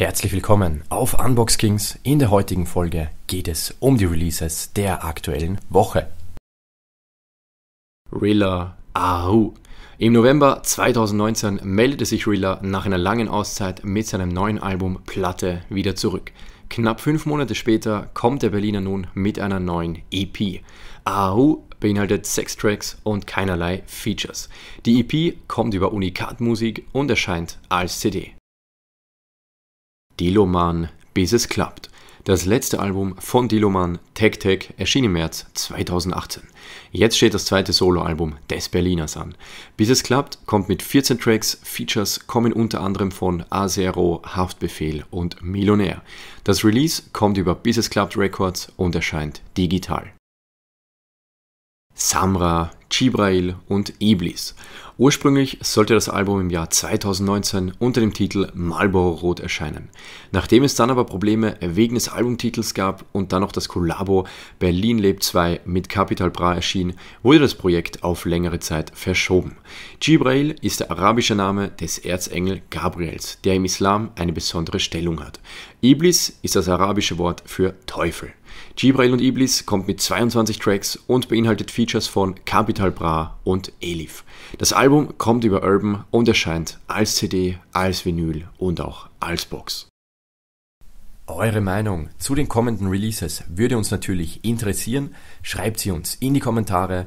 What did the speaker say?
Herzlich willkommen auf Unbox Kings. In der heutigen Folge geht es um die Releases der aktuellen Woche. Rilla Aru. Im November 2019 meldete sich Rilla nach einer langen Auszeit mit seinem neuen Album Platte wieder zurück. Knapp fünf Monate später kommt der Berliner nun mit einer neuen EP. Ahu beinhaltet sechs Tracks und keinerlei Features. Die EP kommt über Musik und erscheint als CD. Deloman, bis es klappt. Das letzte Album von Diloman, Tech Tech, erschien im März 2018. Jetzt steht das zweite Soloalbum des Berliners an. Bis es klappt, kommt mit 14 Tracks. Features kommen unter anderem von A0, Haftbefehl und Millionär. Das Release kommt über Bis es klappt Records und erscheint digital. Samra Jibrail und Iblis. Ursprünglich sollte das Album im Jahr 2019 unter dem Titel Marlboro Rot erscheinen. Nachdem es dann aber Probleme wegen des Albumtitels gab und dann noch das Kollabo Berlin Lebt 2 mit Capital Bra erschien, wurde das Projekt auf längere Zeit verschoben. Jibrail ist der arabische Name des Erzengel Gabriels, der im Islam eine besondere Stellung hat. Iblis ist das arabische Wort für Teufel. Gibrail und Iblis kommt mit 22 Tracks und beinhaltet Features von Capital Bra und Elif. Das Album kommt über Urban und erscheint als CD, als Vinyl und auch als Box. Eure Meinung zu den kommenden Releases würde uns natürlich interessieren. Schreibt sie uns in die Kommentare